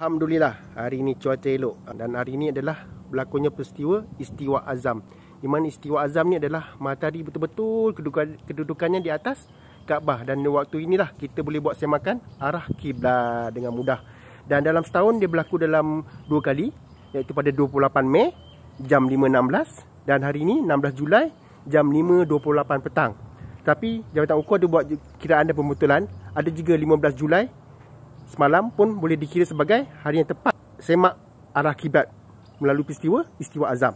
Alhamdulillah hari ini cuaca elok dan hari ini adalah berlakunya peristiwa istiwa azam. Di mana istiwa azam ni adalah matahari betul-betul kedudukannya di atas Kaabah dan di waktu inilah kita boleh buat semakan arah kiblat dengan mudah. Dan dalam setahun dia berlaku dalam dua kali iaitu pada 28 Mei jam 5.16 dan hari ini 16 Julai jam 5.28 petang. Tapi jabatan ukur dia buat kiraan dan pembetulan ada juga 15 Julai 2019 semalam pun boleh dikira sebagai hari yang tepat semak arah kiblat melalui peristiwa istiwa azam.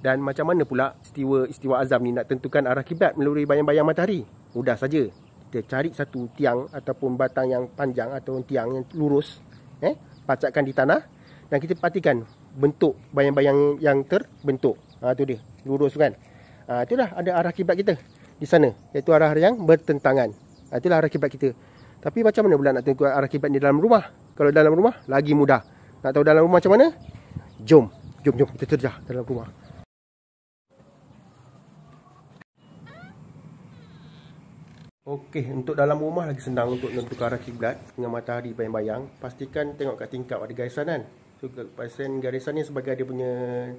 Dan macam mana pula istiwa istiwa azam ni nak tentukan arah kiblat melalui bayang-bayang matahari? Mudah saja. Kita cari satu tiang ataupun batang yang panjang atau tiang yang lurus, eh, pacatkan di tanah dan kita perhatikan bentuk bayang-bayang yang terbentuk. Ha tu dia, lurus kan? Ha itulah ada arah kiblat kita di sana, Itu arah yang bertentangan. Ha, itulah arah kiblat kita. Tapi macam mana pula nak tengok akibatnya dalam rumah? Kalau dalam rumah, lagi mudah. Nak tahu dalam rumah macam mana? Jom. Jom, jom. Kita terjah dalam rumah. Okey, untuk dalam rumah lagi senang untuk menentukan arah kiblat dengan matahari bayang-bayang. Pastikan tengok kat tingkap ada garisan kan. So, pasien garisan ni sebagai dia punya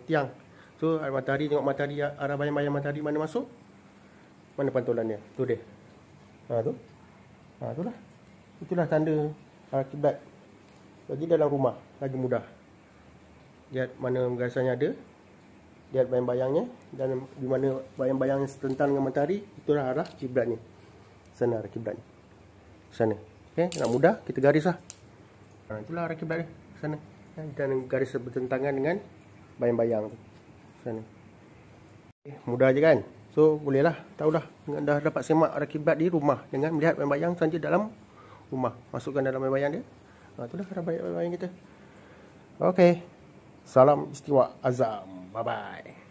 tiang. So, arah matahari tengok matahari arah bayang-bayang matahari mana masuk. Mana pantulannya? Tu dia. Ha tu. Ha tu lah. Itulah tanda akibat bagi dalam rumah lagi mudah. Lihat mana gasanya ada. Lihat bayang-bayangnya dan di mana bayang-bayangnya setentang dengan matahari, itulah arah kiblat ni. Sana arah kiblat ni. Sana. okay nak mudah kita garislah. Ha itulah arah kiblat ni. Sana. Dan ha, garis bertentangan dengan bayang-bayang tu. Sana. Okay, mudah je kan? So, bolehlah. Tahulah. Dah dapat semak arah kiblat di rumah. Dengan melihat bayang-bayang saja dalam rumah masukkan dalam bayang dia ha itulah cara bayang kita okey salam istiwa azam bye bye